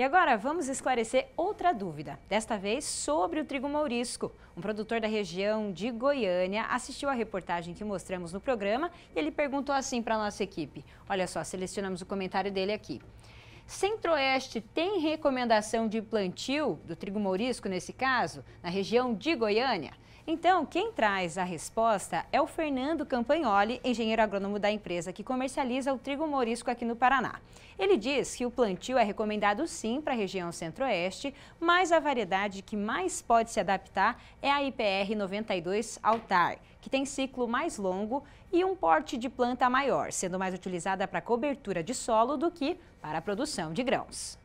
E agora vamos esclarecer outra dúvida, desta vez sobre o trigo mourisco. Um produtor da região de Goiânia assistiu à reportagem que mostramos no programa e ele perguntou assim para a nossa equipe. Olha só, selecionamos o comentário dele aqui. Centro-Oeste tem recomendação de plantio do trigo mourisco nesse caso, na região de Goiânia? Então, quem traz a resposta é o Fernando Campagnoli, engenheiro agrônomo da empresa que comercializa o trigo morisco aqui no Paraná. Ele diz que o plantio é recomendado sim para a região centro-oeste, mas a variedade que mais pode se adaptar é a IPR 92 Altar, que tem ciclo mais longo e um porte de planta maior, sendo mais utilizada para cobertura de solo do que para a produção de grãos.